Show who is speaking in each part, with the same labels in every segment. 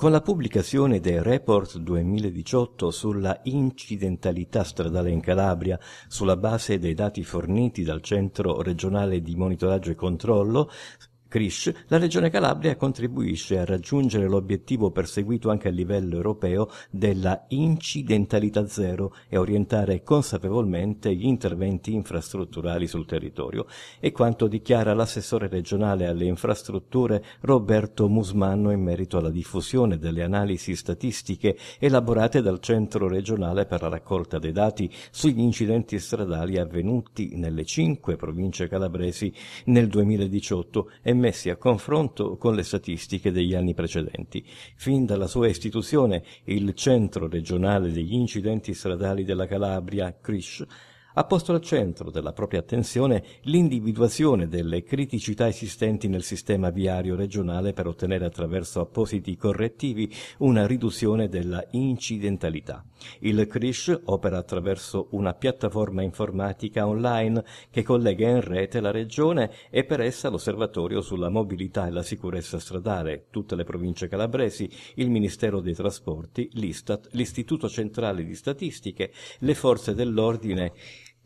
Speaker 1: Con la pubblicazione del Report 2018 sulla incidentalità stradale in Calabria, sulla base dei dati forniti dal Centro regionale di monitoraggio e controllo, Krish, la Regione Calabria contribuisce a raggiungere l'obiettivo perseguito anche a livello europeo della incidentalità zero e orientare consapevolmente gli interventi infrastrutturali sul territorio. È quanto dichiara l'assessore regionale alle infrastrutture Roberto Musmanno in merito alla diffusione delle analisi statistiche elaborate dal Centro regionale per la raccolta dei dati sugli incidenti stradali avvenuti nelle cinque province calabresi nel 2018 e messi a confronto con le statistiche degli anni precedenti. Fin dalla sua istituzione, il Centro regionale degli incidenti stradali della Calabria, CRISH, ha posto al centro della propria attenzione l'individuazione delle criticità esistenti nel sistema viario regionale per ottenere attraverso appositi correttivi una riduzione della incidentalità. Il CRISH opera attraverso una piattaforma informatica online che collega in rete la regione e per essa l'osservatorio sulla mobilità e la sicurezza stradale, tutte le province calabresi, il Ministero dei Trasporti, l'Istat, l'Istituto Centrale di Statistiche, le forze dell'ordine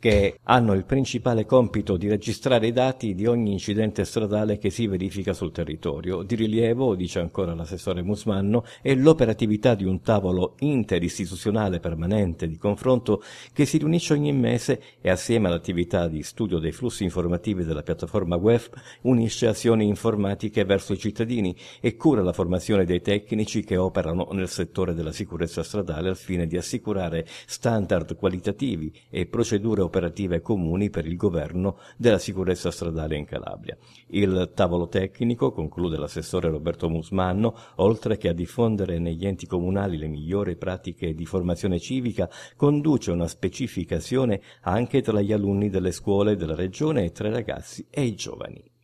Speaker 1: che hanno il principale compito di registrare i dati di ogni incidente stradale che si verifica sul territorio. Di rilievo, dice ancora l'assessore Musmanno, è l'operatività di un tavolo interistituzionale permanente di confronto che si riunisce ogni mese e assieme all'attività di studio dei flussi informativi della piattaforma web unisce azioni informatiche verso i cittadini e cura la formazione dei tecnici che operano nel settore della sicurezza stradale al fine di assicurare standard qualitativi e procedure cooperative comuni per il governo della sicurezza stradale in Calabria. Il tavolo tecnico, conclude l'assessore Roberto Musmanno, oltre che a diffondere negli enti comunali le migliori pratiche di formazione civica, conduce una specificazione anche tra gli alunni delle scuole della regione e tra i ragazzi e i giovani.